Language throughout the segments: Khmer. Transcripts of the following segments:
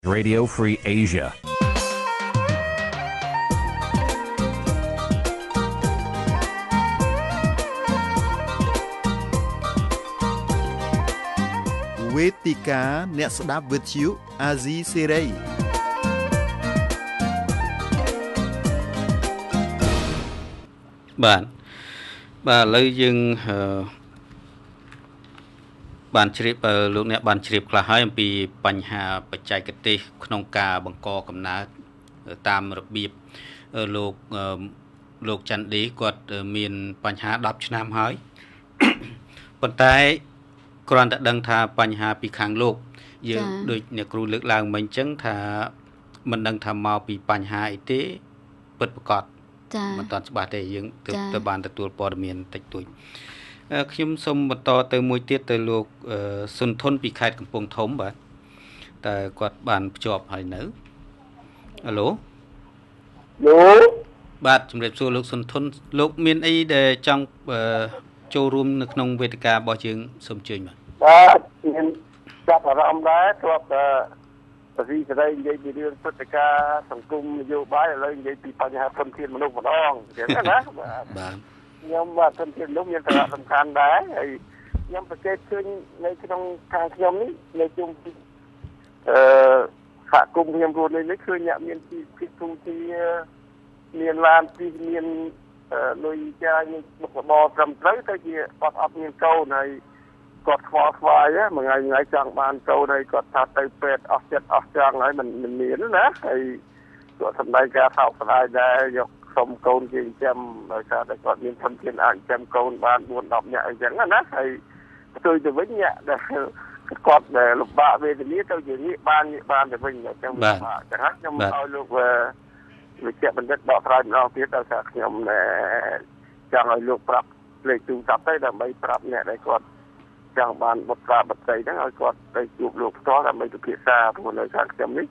Radio Free Asia. Vetika អ្នកស្ដាប់វិទ្យុអាស៊ីសេរីបាទបាទឥឡូវយើងអឺបានជ្រាបលោកអ្នកបានជ្រាប ខ្លះហើយអំពីបញ្ហាបច្ចេកទេស ក្នុងការបង្កកំណើតតាមរបៀបលោកលោកច័ន្ទឌីគាត់មានបញ្ហា10ឆ្នាំហើយប៉ុន្តែគ្រាន់តែដឹងថាបញ្ហាពីខាងលោក យើងដូចអ្នកគ្រូលើកឡើងមិញអញ្ចឹងថា មិនដឹងថាមកពីបញ្ហាអីទេពិតប្រកបចាមិនតាន់ច្បាស់ទេយើងទើបតែបានទទួលព័ត៌មានតិចតួចអឺខ្ញុំសូមបន្ត ទៅ មួយទៀតទៅលោកសុនធុនពីខេត្តកំពង់ធំបាទតែគាត់បានភ្ជាប់ហើយនៅហៅឡូលោកបាទជំរាបសួរលោកសុនធុនលោកមានអីដែលចង់ចូលរួម នៅក្នុងវេទិការបស់យើងសូមជើញបាទបាទមានចាប់អារម្មណ៍ដែរធ្លាប់តែប្រសិទ្ធិនិយាយពីរឿងព្រឹត្តិការណ៍សង្គមនយោបាយឥឡូវនិយាយពីបញ្ហាធនធានមនុស្សម្ដងអញ្ចឹងណាបាទខ្ញុំបាទធនធានមនុស្សមានសារៈសំខាន់ដែរហើយខ្ញុំប្រកេតឃើញនៅក្នុងខាងខ្ញុំនេះនៅជុំអឺសហគមន៍ខ្ញុំរស់នៅនេះឃើញអ្នកមានទីពីទូទីមានឡានពីមានលុយចាយមុខរបរត្រឹមត្រូវទៅជាគាត់អត់មានកូនហើយគាត់ខ្វល់ខ្វាយមួយថ្ងៃថ្ងៃចង់បានកូនហើយគាត់ថាទៅពេទ្យអស់ចិត្តអស់ចង់ហើយមិនមានណាហើយគាត់សម្ដែងការថោកស្ដាយដែរយកសុំកូនជាចាំការតែគាត់មានធនធានអាចចាំកូនបាន4 10នាក់អីចឹងណាហើយផ្ទុយទៅវិញអ្នកដែលគាត់ដែលលំបាកវេទនាទៅជាងាកបានងាកបានទៅវិញអញ្ចឹងបាទចឹងខ្ញុំឲ្យលោកវិជ្ជបណ្ឌិតដកស្រាយម្ដងទៀតដោយសារខ្ញុំចង់ឲ្យលោកប្រាប់លេខទូរស័ព្ទទៅដើម្បីប្រាប់អ្នកដែលគាត់ចង់បានបុត្រាបុត្រីហ្នឹងឲ្យគាត់ទៅជួបលោកផ្ទាល់ដើម្បីពិភាក្សាព្រោះនៅខាងខ្ញុំនេះ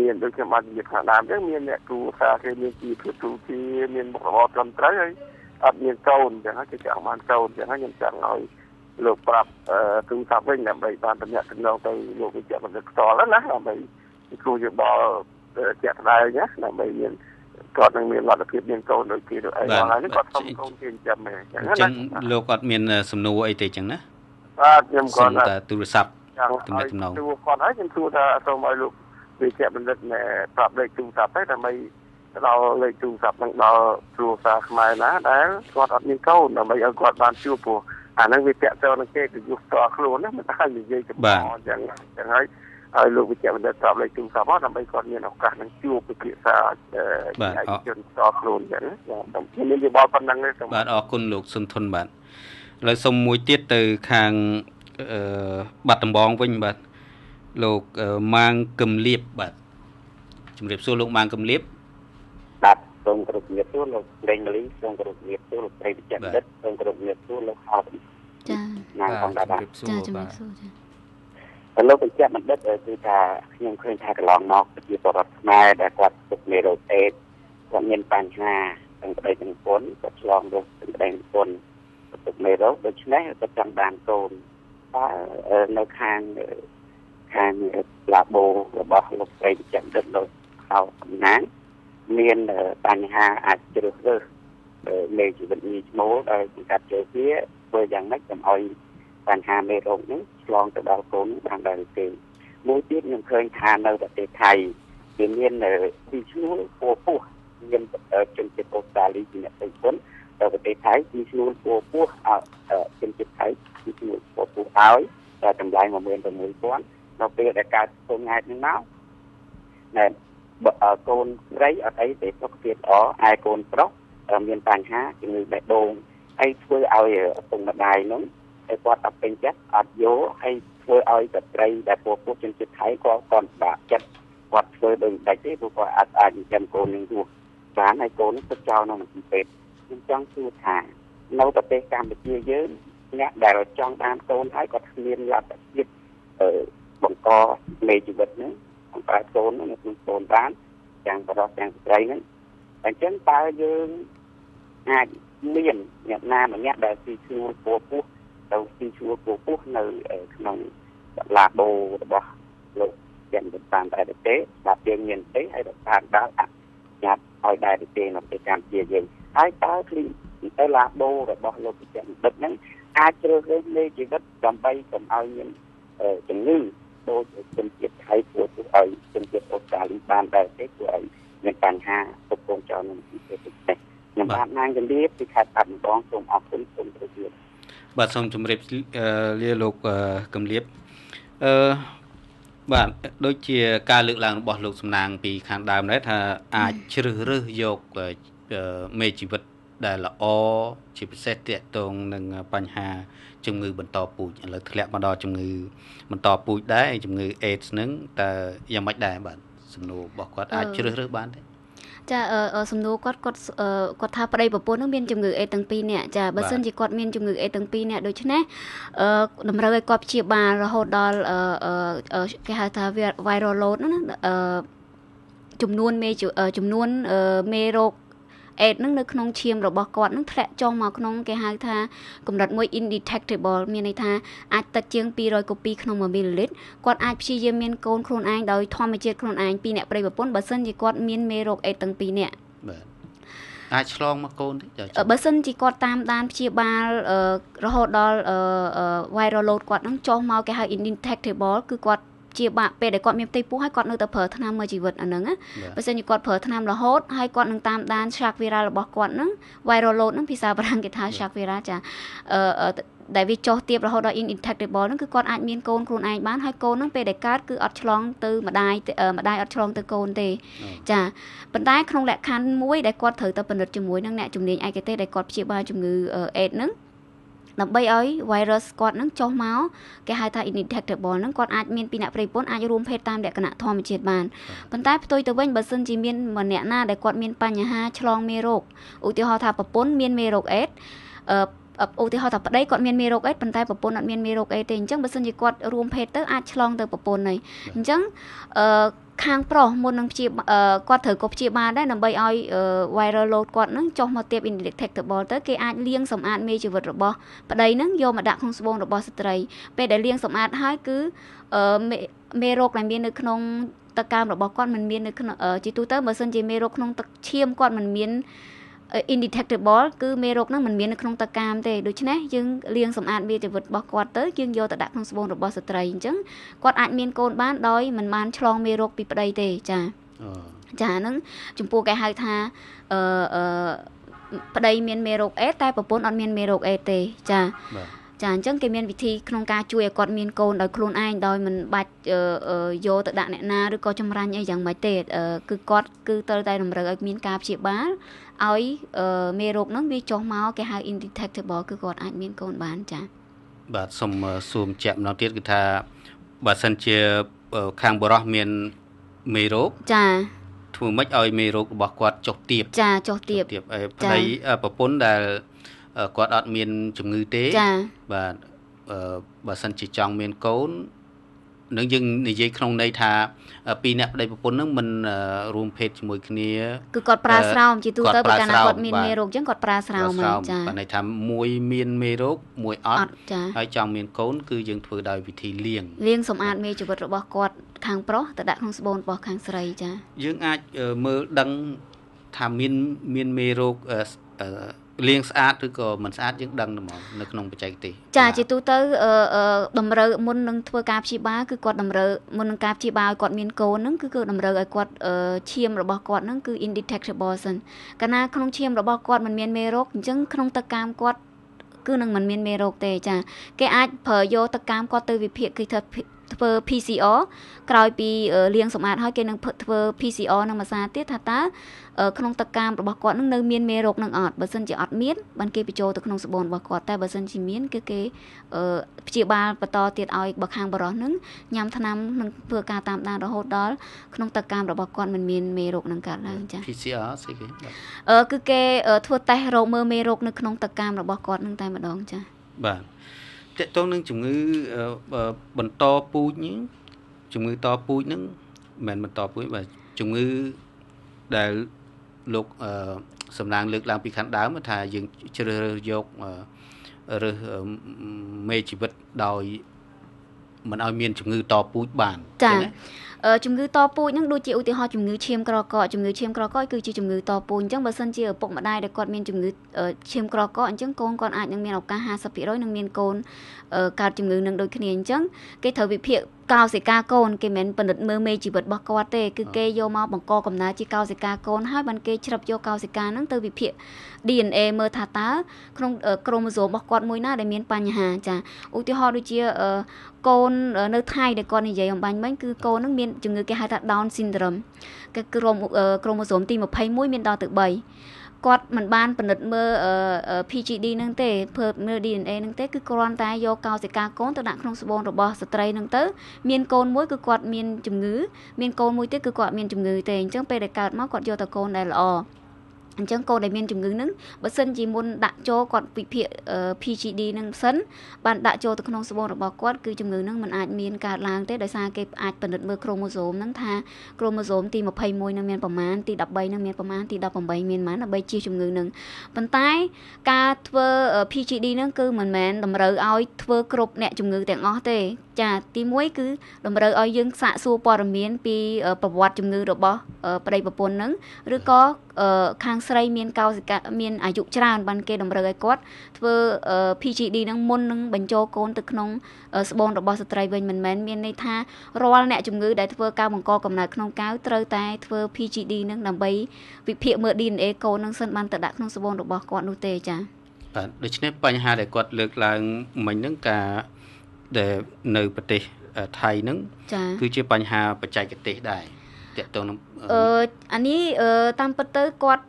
មានដូចខ្ញុំបាននិយាយខាងដើមអញ្ចឹងមានអ្នកគ្រូសាគេមានជីវភាពទូទាមានមុខរបរត្រឹមត្រូវហើយអត់មានកូនអញ្ចឹងគេចង់បានកូនអញ្ចឹងខ្ញុំចង់ឲ្យលោកប្រាប់ទូរស័ព្ទវិញដើម្បីបានតំណាក់តំណងទៅលោកវិជ្ជបណ្ឌិតផ្ទាល់ណាដើម្បីគ្រូយោបល់ជាក់ស្ដែងណាដើម្បីមានគាត់នឹងមានលទ្ធភាពមានកូនដូចគេដូចអីហ្នឹងហើយគាត់សុំកូនគេចាំហ្នឹងអញ្ចឹងលោកគាត់មានសំណួរអីទេអញ្ចឹងណាបាទខ្ញុំគាត់តែទូរស័ព្ទតំណាក់តំណងទូគាត់ហើយខ្ញុំសួរថាសូមឲ្យលោកវេជ្ជបណ្ឌិតប្រាប់លេខទូរស័ព្ទទៅដើម្បីទៅដល់លេខទូរស័ព្ទនឹងដល់គ្រួសារខ្មែរណាដែលគាត់អត់មានកូនដើម្បីឲ្យគាត់បានជួបព្រោះអាហ្នឹងវាតាក់ទងនឹងគេគឺយុទ្ធតខ្លួនណាមិនថានិយាយចំអអញ្ចឹងអញ្ចឹងហើយឲ្យលោកវិជ្ជបណ្ឌិតប្រាប់លេខទូរស័ព្ទមកដើម្បីគាត់មានឱកាសនឹងជួបពិភាក្សាឯកជនតខ្លួនអញ្ចឹងបាទខ្ញុំមានយោបល់ប៉ុណ្្នឹងទេបាទអរគុណលោកសុនធុនបាទឥឡូវសូមមួយទៀតទៅខាងអឺបាត់ដំបងវិញបាទលោកម៉ាងកឹមលៀបបាទជំរាបសួរលោកម៉ាងកឹមលៀបបាទសូមគោរពជំរាបសួរលោកលេងលីសូមគោរពជំរាបសួរលោកប្រេតចន្ទិតសូមគោរពជំរាបសួរលោកហោតចាណាងផងដែរបាទចាជំរាបសួរចាលោកបញ្ជាបណ្ឌិតគឺថាខ្ញុំឃើញថាកន្លងមកប្រជាពលរដ្ឋខ្មែរដែលគាត់ទុកមេរោគអេដគាត់មានបញ្ហាទាំងប្តីទាំងប្រពន្ធគាត់ឆ្លងរោគទាំងប្តីប្រពន្ធទុកមេរោគដូច្នេះគាត់ចង់បានកូនតើនៅខាងខាងឡាបូរបស់លោកស្រីចន្ទិតលោកខោកំណាងមានបញ្ហាអាចជ្រើសរើសនៃជីវិតញីឈ្មោលដោយសង្កាត់ជើវាធ្វើយ៉ាងម៉េចកុំឲ្យបញ្ហាមេរោគនេះឆ្លងទៅដល់កូនបានដែរទេមួយទៀតខ្ញុំឃើញថានៅប្រទេសថៃវាមានពីឈ្មោះពពោះមានជនជាតិអូស្ត្រាលីជាអ្នកពេញគុណទៅប្រទេសថៃពីឈ្មោះពពោះអជនជាតិថៃពីឈ្មោះពពោះឲ្យតែតម្លៃ16000ដល់ពេលដែលកើតទុំហេតុនឹងមកណែបើកូនស្រីអត់អីទេសុខភាពល្អឯកូនប្រុសមានបញ្ហាជំងឺបេះដូងហើយធ្វើឲ្យឪពុកម្ដាយនោះតែគាត់អត់ពេញចិត្តអត់យល់ហើយធ្វើឲ្យស្ត្រី ដែលពពុះជនជាតិថៃគាត់គាត់ពិបាកចិត្តគាត់ធ្វើដូចដាច់ទេព្រោះគាត់អត់អាចចិញ្ចឹមកូននឹងរស់បានហើយកូននឹងទៅចោលនៅមន្ទីរពេទ្យខ្ញុំចង់សួរថា នៅប្រទេសកម្ពុជាយើងអ្នកដែលចង់បានកូនហើយគាត់គ្មានលទ្ធភាពអឺបង្កនៃជីវិតហ្នឹងបង្កើតកូននៅក្នុងកូនបានទាំងបរិសុទ្ធទាំងស្ត្រីហ្នឹងអញ្ចឹងតើយើងអាចមានអ្នកណាម្នាក់ដែលទីឈ្មោះពោពោះទៅទីឈ្មោះពោពោះនៅក្នុងឡាបូរបស់លោកទាំងតាមតែទេបាទយើងមានទេហើយរដ្ឋាភិបាលអនុញ្ញាតឲ្យដែរទេនៅប្រទេសកម្ពុជាយើងហើយតើគ្លីទៅឡាបូរបស់លោកទាំងបណ្ឌិតហ្នឹងអាចជ្រើសរើសលេខជីវិតដើម្បីកុំឲ្យមានជំងឺដូចជំនាញថៃព្រោះពួកឲ្យជំនាញអូស្ត្រាលីបានដែរទេពួកឲ្យមានបញ្ហាប្រព័ន្ធចោលនឹងពិសេសពិសេសខ្ញុំបាទនាងជំរាបពីខេត្តបាត់ដំបងសូមអរគុណសូមជម្រាបបាទសូមជម្រាបលាលោកកំលៀបអឺបាទដូចជាការលើកឡើងរបស់លោក សំណាង ពីខាងដើមដែរថា អាចជ្រើសរើសយកមេជីវិតដែលល្អជាពិសេសទាក់ទងនឹងបញ្ហា ជំងឺបន្តពូជឥឡូវធ្លាក់មកដល់ជំងឺ បន្តពូជដែរជំងឺ AIDS ហ្នឹងតើយ៉ាងម៉េចដែរបាទសំណួររបស់គាត់អាចជ្រើសរើសបានទេចាសំណួរគាត់គាត់គាត់ថាប្តីប្រពន្ធនឹងមានជំងឺអេទាំងពីរនាក់ចាបើសិនជាគាត់មានជំងឺអេទាំងពីរនាក់ដូច្នេះតម្រូវឲ្យគាត់ព្យាបាលរហូតដល់គេហៅថា viral load ណាចំនួនមេចំនួនមេរោគអេតនឹងនៅក្នុងឈាមរបស់គាត់នឹងធ្លាក់ចុះមកក្នុងគេហៅថាកម្រិតមួយ indetectable មានន័យថាអាចតិចជាង200កូពីក្នុង1មីលីលីត្រគាត់អាចព្យាយាមមានកូនខ្លួនឯងដោយធម្មជាតិខ្លួនឯងពីអ្នកប្រិយប្រពន្ធបើសិនជាគាត់មានមេរោគអេតទាំងពីរនាក់បាទអាចឆ្លងមកកូនទេបើសិនជាគាត់តាមដានព្យាបាលរហូតដល់ viral load គាត់នឹងចុះមកគេហៅ indetectable គឺគាត់ព្យាបាទពេលដែលគាត់មានផ្ទៃពោះហើយគាត់នៅតែប្រើថ្នាំមើលជីវិតអាហ្នឹងណាបើសិនជាគាត់ប្រើថ្នាំរហូតហើយគាត់នឹងតាមដាន shark viral របស់គាត់ហ្នឹង viral load ហ្នឹងភាសាបារាំងគេថា shark viral ចាអឺដែលវាចុះទៀតរហូតដល់ undetectable ហ្នឹងគឺគាត់អាចមានកូនខ្លួនឯងបានហើយកូនហ្នឹងពេលដែលកើតគឺអត់ឆ្លងទៅម្ដាយម្ដាយអត់ឆ្លងទៅកូនទេ ចាប៉ុន្តែក្នុងលក្ខខណ្ឌមួយដែលគាត់ត្រូវតែពិនិត្យជាមួយនឹងអ្នកជំនាញឯកទេសដែលគាត់ព្យាបាលជំងឺ AIDS ហ្នឹងដើម្បីឲ្យ virus គាត់នឹងចុះមកគេហៅថា indetectable នឹងគាត់អាចមានពីអ្នកប្រៃពន្ធអាចរួមភេទតាមលក្ខណៈធម្មជាតិបានប៉ុន្តែផ្ទុយទៅវិញបើសិនជាមានម្នាក់ណាដែលគាត់មានបញ្ហាឆ្លងមេរោគឧទាហរណ៍ថាប្រពន្ធមានមេរោគអេដអឺឧទាហរណ៍ថាប្តីគាត់មានមេរោគអេដប៉ុន្តែប្រពន្ធអត់មានមេរោគអេដទេអញ្ចឹងបើសិនជាគាត់រួមភេទទៅអាចឆ្លងទៅប្រពន្ធហើយអញ្ចឹងអឺខាងប្រុសមុននឹងព្យាគាត់ត្រូវក៏ព្យាបាលដែរដើម្បីឲ្យ viral load គាត់នឹងចុះមកទៀត indetectable ទៅគេអាចលាងសម្អាតមេជីវិតរបស់ប្តីនឹងយកមកដាក់ក្នុងស្បូនរបស់ស្ត្រីពេលដែលលាងសម្អាតហើយគឺមេរោគដែលមាននៅក្នុងទឹកកាមរបស់គាត់មិនមាននៅក្នុងជាទូទៅបើសិនជាមេរោគក្នុងទឹកឈាមគាត់មិនមាន indetectable គឺមេរោគហ្នឹងមិនមាននៅក្នុងតកាមទេដូច្នេះយើងលាងសម្អាតវាជីវិតរបស់គាត់ទៅយើងយកទៅដាក់ក្នុងស្បូនរបស់ស្ត្រីអញ្ចឹងគាត់អាច មានកូនបានដោយមិនបានឆ្លងមេរោគពីប្តីទេចាចាហ្នឹងចំពោះគេហៅថាអឺប្តីមានមេរោគអេតែប្រពន្ធអត់មានមេរោគអេទេចាបាទចាអញ្ចឹងគេមានវិធីក្នុងការជួយឲ្យគាត់មានកូនដោយខ្លួនឯងដោយមិនបាច់យកទៅដាក់អ្នកណាឬក៏ចម្រាញ់អីយ៉ាងម៉េចទេគឺគាត់គឺត្រូវតែតម្រូវឲ្យមានការព្យាបាលឲ្យមេរោគហ្នឹងវាចុះមកគេហៅ indetectable គឺគាត់អាចមានកូនបានចាបាទសូមសួរជាក់ម្ដងទៀតគឺថាបើសិនជាខាងបរោះមានមេរោគចាធ្វើម៉េចឲ្យមេរោគរបស់គាត់ចុះទាបចាចុះទាបទាបហើយប្តីប្រពន្ធដែលគាត់អត់មានជំងឺទេបាទបើសិនជាចង់មានកូននឹងយើងនិយាយក្នុងន័យថា ពីរអ្នកប្តីប្រពន្ធនឹងមិនរួមភេទជាមួយគ្នាគឺគាត់ប្រើស្រោមជាទូទៅបើកាលណាគាត់មានមេរោគអញ្ចឹងគាត់ប្រើស្រោមហ្នឹងចា៎បើន័យថាមួយមានមេរោគមួយអត់ហើយចង់មានកូន គឺយើងធ្វើដោយវិធីលាងលាងសម្អាតមេជីវិតរបស់គាត់ខាងប្រុសទៅដាក់ក្នុងស្បូនរបស់ខាងស្រីចា៎យើងអាចមើលដឹងថាមានមានមេរោគលាងស្អាតឬក៏មិនស្អាតយើងដឹងហ្មងនៅក្នុងបច្ចេកទេសចាជាទូទៅតម្រូវមុននឹងធ្វើការព្យាបាលគឺគាត់តម្រូវមុននឹងការព្យាបាលឲ្យគាត់មានកូនហ្នឹងគឺគឺតម្រូវឲ្យគាត់ឈាមរបស់គាត់ហ្នឹងគឺ indetectable សិនកាលណា ក្នុងឈាមរបស់គាត់មិនមានមេរោគអញ្ចឹងក្នុងទឹកកាមគាត់គឺនឹងមិនមានមេរោគទេចាគេអាចប្រើយកទឹកកាមគាត់ទៅវិភាគគឺថាធ្វើ PCR ក្រោយពីលាងសម្អាតហើយគេនឹងធ្វើ PCR នឹងម្សាទៀតថាតើក្នុងទឹកកាមរបស់គាត់នឹងនៅមានមេរោគនឹងអត់បើសិនជាអត់មានបានគេបញ្ចូលទៅក្នុងសបូនរបស់គាត់តែបើសិនជាមានគឺគេព្យាបាលបន្តទៀតឲ្យបើខាងបរោះនឹងញ៉ាំថ្នាំនឹងធ្វើការតាមដានរហូតដល់ក្នុងទឹកកាមរបស់គាត់មិនមានមេរោគនឹងកើតឡើងចា៎ PCR ស្អីគេអឺគឺគេធ្វើតេស្តរកមើលមេរោគនៅក្នុងទឹកកាមរបស់គាត់នឹងតែម្ដងចា៎បាទតកតងនឹងជំងឺបន្តពូជជំងឺតពូជហ្នឹងមិនមែនបន្តពូជបាទជំងឺដែលលោកសំឡាងលើកឡើងពីខាងដើមថាយើង ជ្រើសរើសយករើសមេជីវិតដោយមិនឲ្យមាន ជំងឺតពូជបានចា៎ជំងឺតពូជហ្នឹងដូចជាឧទាហរណ៍ជំងឺឈាមក្រកកជំងឺឈាមក្រកកគឺជាជំងឺតពូជអញ្ចឹងបើសិនជាឪពុកម្ដាយដែលគាត់មានជំងឺឈាមក្រកកអញ្ចឹងកូនគាត់អាចនឹងមានឱកាស50%នឹងមានកូនកើតជំងឺនឹងដូចគ្នាអញ្ចឹងគេត្រូវវិភាគកោសិកាកូនគេមិនពិនិត្យមើលមេជីវិតរបស់គាត់ទេគឺគេយកមកបង្កកំណើជាកោសិកាកូនហើយបានគេជ្រាបយកកោសិកាហ្នឹងទៅវិភាគ DNA មើលថាតើក្នុងក្រូម៉ូโซមរបស់គាត់មួយណាដែលមានបញ្ហាចាឧទាហរណ៍ដូចជាកូននៅថៃដែលគាត់និយាយអំបញ្ញមិញគឺកូនហ្នឹងមានជំងឺគេហៅថា Down syndrome គឺក្រុមក្រុមូសូមទី21មានដល់ទៅ3គាត់មិនបានពិនិត្យមើល PGD នឹងទេធ្វើមើល DNA នឹងទេគឺគ្រាន់តែយកកោសិកាកូនទៅដាក់ក្នុងស្បូនរបស់ស្ត្រីនឹងទៅមានកូនមួយគឺគាត់មានជំងឺមានកូនមួយទៀតគឺគាត់មានជំងឺទេអញ្ចឹងពេលដែលកើតមកគាត់យកតែកូនដែលល្អអញ្ចឹងកូនដែលមានជំងឺនឹងបើសិនជាមុនដាក់ចូលគាត់វិភាគ PGD នឹងសិន បានដាក់ចូលទៅក្នុងស្បូនរបស់គាត់គឺជំងឺនឹងមិនអាចមានកើតឡើងទេដោយសារគេអាចពិនិត្យមើលក្រូម៉ូហ្សូមនឹងថាក្រូម៉ូហ្សូមទី21នឹងមានប្រមាណទី13នឹងមានប្រមាណទី18មានប្រមាណដើម្បីជៀសជំងឺនឹងប៉ុន្តែការធ្វើ PGD នឹងគឺមិនមែនតម្រូវឲ្យធ្វើគ្រប់អ្នកជំងឺទាំងអស់ទេ ចាទី1គឺតម្រូវឲ្យយើងសាកសួរព័ត៌មាន ពីប្រវត្តិជំងឺរបស់ប្តីប្រពន្ធនឹងឬក៏ខាងស្រីមានកោសិកាមានអាយុច្រើនបានគេតម្រូវឲ្យគាត់ ធ្វើ PGD នឹងមុននឹងបញ្ចូលកូនទៅក្នុងស្បូនរបស់ស្ត្រីវិញមិនមែនមានន័យថារាល់អ្នកជំងឺដែលធ្វើការបង្កកំណើតក្នុងកៅត្រូវតែធ្វើ PGD នឹងដើម្បីវិភាគមើល DNA កូននឹងសិនបានទៅដាក់ក្នុងស្បូនរបស់គាត់នោះទេចា៎បាទដូច្នេះបញ្ហាដែលគាត់លើកឡើងមិញហ្នឹងការដែលនៅប្រទេសថៃហ្នឹងគឺជាបញ្ហា បច្ចេកទេសដែរតកតងនឹងអឺអានេះតាមពិតទៅគាត់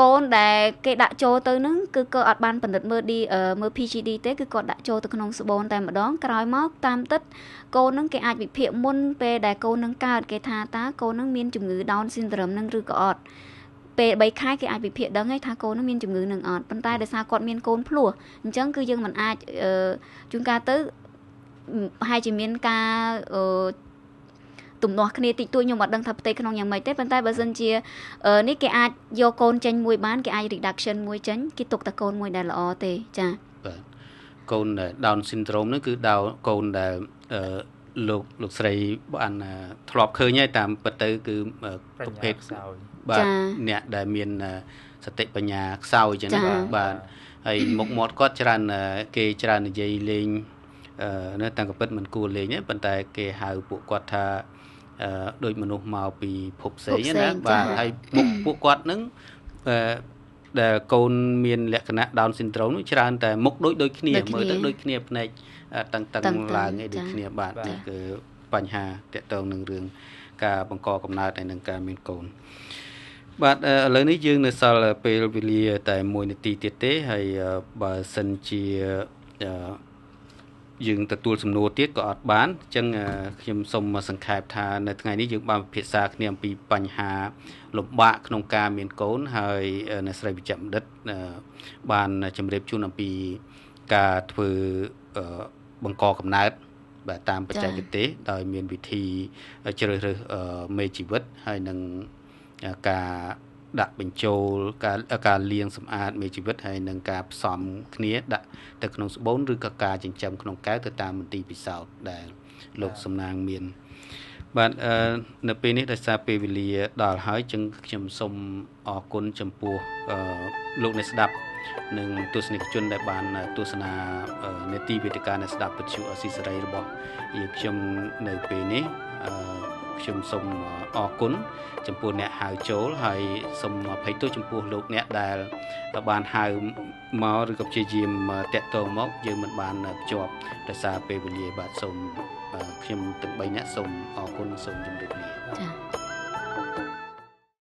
កូនដែលគេដាក់ចូលទៅនឹង គឺគាត់អត់បានបណ្ឌិតមើល D មើល PGD ទេគឺគាត់ដាក់ចូលទៅក្នុងស្បូនតែម្ដងក្រោយមក តាមទឹកកូននឹងគេអាចវិភាគមុនពេលដែលកូននឹងកើតគេថាតើកូននឹងមានជំងឺ Down syndrome នឹងឬក៏អត់ពេល3ខែគេអាចវិភាគដឹងហើយថាកូននឹងមានជំងឺនឹងអត់ប៉ុន្តែដោយសារគាត់មានកូនភ្លោះអញ្ចឹងគឺយើងមិនអាចជួនកាលទៅហើយជាមានការទំនាស់គ្នាតិចតួចខ្ញុំអត់ដឹងថាផ្ទៃក្នុងយ៉ាងម៉េចទេប៉ុន្តែបើសិនជានេះគេអាចយកកូនចេញមួយ បានគេអាច reduction មួយចេញគេទុកតែកូនមួយដែលល្អទេចាបាទកូន down syndrome ហ្នឹងគឺដោកូនដែលលោកលោកស្រីបានធ្លាប់ឃើញហើយតាមពិតទៅគឺប្រភេទខ្សោយបាទអ្នកដែលមានសតិបញ្ញាខ្សោយចឹងណាបាទហើយមុខមាត់គាត់ច្រើនគេច្រើននិយាយលេងនៅតាំងកពិតមិនគួរលេងទេប៉ុន្តែគេហៅពួកគាត់ថាដូចមនុស្សមកពីភពផ្សេងណាបាទហើយពួកគាត់នឹងដែលកូនមាន លក្ខណៈ down syndrome នោះច្រើន តែមុខដូចដូចគ្នាមើលទៅដូចគ្នាផ្នែកតឹងតឹងឡើងឯដូចគ្នាបាទនេះគឺបញ្ហាតកតងនឹងរឿងការបង្កកំណើតហើយនឹងការមានកូនបាទឥឡូវនេះយើងនៅសល់ពេលវេលា តែ1នាទីទៀតទេហើយបើសិនជាយើងទទួលសំណួរទៀតក៏អត់បានអញ្ចឹងខ្ញុំសូមសង្ខេបថានៅថ្ងៃនេះយើងបានពិភាក្សាគ្នាអំពីបញ្ហាលំបាក ក្នុងការមានកូនហើយអ្នកស្រីវិជ្ជបណ្ឌិតបានជម្រាបជូនអំពីការធ្វើបង្កកំណើតបាទតាមបច្ចេកទេសដោយ មានវិធីជ្រើសរើសមេជីវិត ហើយនឹងការដាក់បញ្ចូលការការលាងសម្អាតមេជីវិតហើយនិងការផ្សំគ្នាដាក់ទៅក្នុងស្បូនឬក៏ការចិញ្ចឹមក្នុងកែវទៅតាមមន្ទីរពិសោធន៍ដែលលោកសំណាងមានបាទអឺនៅពេលនេះដោយសារពេលវេលាដល់ហើយចឹងខ្ញុំសូមអរគុណចំពោះអឺលោកអ្នកស្ដាប់ និងទស្សនិកជន ដែលបានទស្សនានេតិវេទិកានៃស្ដាប់ពទ្យុអស៊ីសេរីរបស់យើងខ្ញុំនៅពេលនេះអឺខ្ញុំសូមអរគុណចំពោះអ្នកហៅចូល ហើយសូមអភ័យទោសចំពោះលោកអ្នកដែលបានហៅមកឬក៏ព្យាយាមតាក់ទងមក យើងមិនបានភ្ជាប់ដោយសារពេលវេលាបាទសូមខ្ញុំទាំង3អ្នកសូមអរគុណសូមជម្រាបលាចា៎